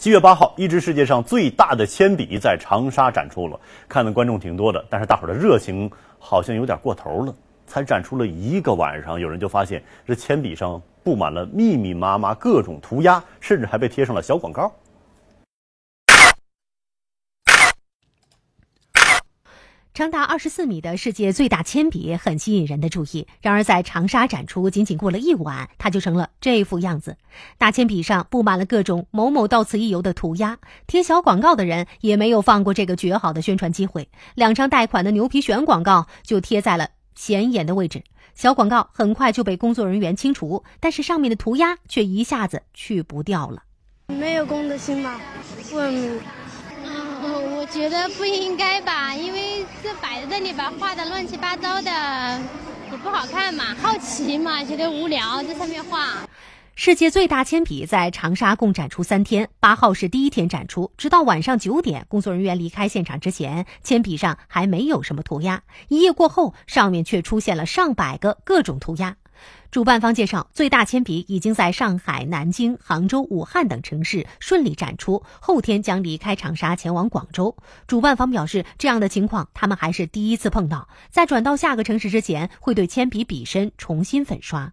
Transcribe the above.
七月八号，一支世界上最大的铅笔在长沙展出了，看的观众挺多的，但是大伙的热情好像有点过头了，才展出了一个晚上，有人就发现这铅笔上布满了密密麻麻各种涂鸦，甚至还被贴上了小广告。长达二十四米的世界最大铅笔很吸引人的注意，然而在长沙展出，仅仅过了一晚，它就成了这副样子。大铅笔上布满了各种“某某到此一游”的涂鸦，贴小广告的人也没有放过这个绝好的宣传机会，两张贷款的牛皮癣广告就贴在了显眼的位置。小广告很快就被工作人员清除，但是上面的涂鸦却一下子去不掉了。没有公德心吗？我，嗯，我觉得不应该吧，因为。这摆在这里，把画的乱七八糟的，也不好看嘛。好奇嘛，觉得无聊，在上面画。世界最大铅笔在长沙共展出三天，八号是第一天展出，直到晚上九点，工作人员离开现场之前，铅笔上还没有什么涂鸦。一夜过后，上面却出现了上百个各种涂鸦。主办方介绍，最大铅笔已经在上海、南京、杭州、武汉等城市顺利展出，后天将离开长沙前往广州。主办方表示，这样的情况他们还是第一次碰到，在转到下个城市之前，会对铅笔笔身重新粉刷。